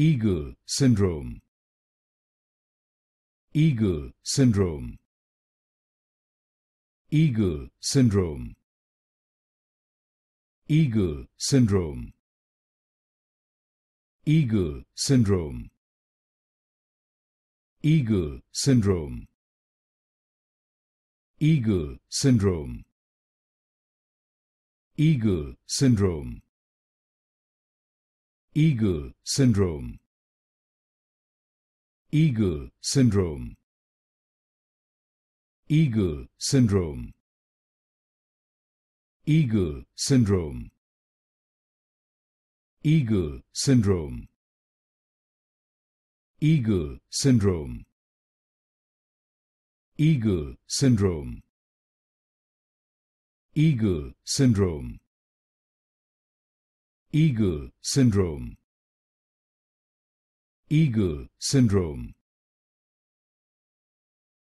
Eagle syndrome. Eagle syndrome. Eagle syndrome. Eagle syndrome. Eagle syndrome. Eagle syndrome. Eagle syndrome. Eagle syndrome. Eagle syndrome. Eagle syndrome. Eagle syndrome. Eagle syndrome. Eagle syndrome. Eagle syndrome. Eagle syndrome. Eagle syndrome. Eagle syndrome. Eagle syndrome.